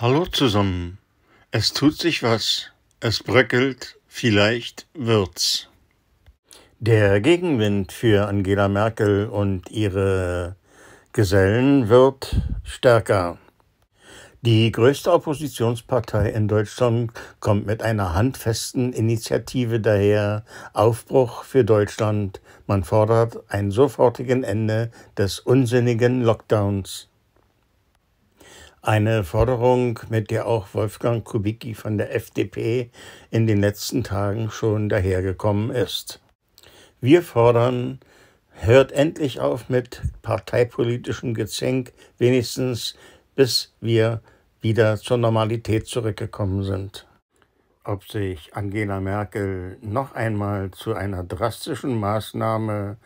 Hallo zusammen. Es tut sich was. Es bröckelt, vielleicht wird's. Der Gegenwind für Angela Merkel und ihre Gesellen wird stärker. Die größte Oppositionspartei in Deutschland kommt mit einer handfesten Initiative daher Aufbruch für Deutschland. Man fordert ein sofortigen Ende des unsinnigen Lockdowns. Eine Forderung, mit der auch Wolfgang Kubicki von der FDP in den letzten Tagen schon dahergekommen ist. Wir fordern, hört endlich auf mit parteipolitischem Gezänk, wenigstens bis wir wieder zur Normalität zurückgekommen sind. Ob sich Angela Merkel noch einmal zu einer drastischen Maßnahme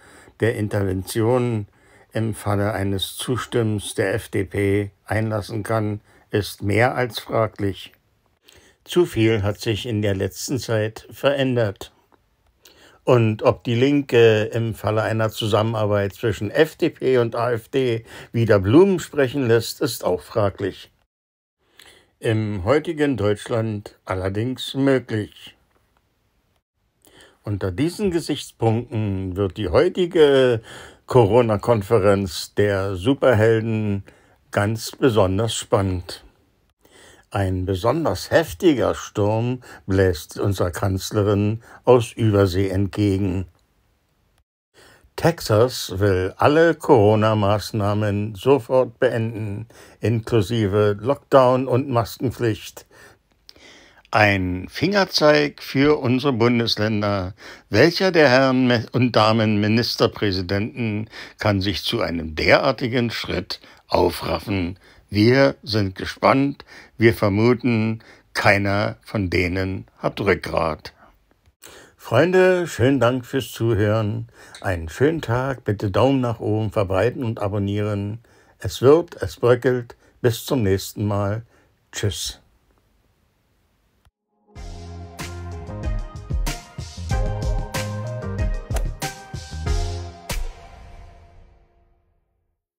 der Intervention im Falle eines Zustimmens der FDP einlassen kann, ist mehr als fraglich. Zu viel hat sich in der letzten Zeit verändert. Und ob die Linke im Falle einer Zusammenarbeit zwischen FDP und AfD wieder Blumen sprechen lässt, ist auch fraglich. Im heutigen Deutschland allerdings möglich. Unter diesen Gesichtspunkten wird die heutige Corona-Konferenz der Superhelden ganz besonders spannend. Ein besonders heftiger Sturm bläst unserer Kanzlerin aus Übersee entgegen. Texas will alle Corona-Maßnahmen sofort beenden, inklusive Lockdown und Maskenpflicht, ein Fingerzeig für unsere Bundesländer. Welcher der Herren und Damen Ministerpräsidenten kann sich zu einem derartigen Schritt aufraffen? Wir sind gespannt. Wir vermuten, keiner von denen hat Rückgrat. Freunde, schönen Dank fürs Zuhören. Einen schönen Tag. Bitte Daumen nach oben verbreiten und abonnieren. Es wird, es bröckelt. Bis zum nächsten Mal. Tschüss.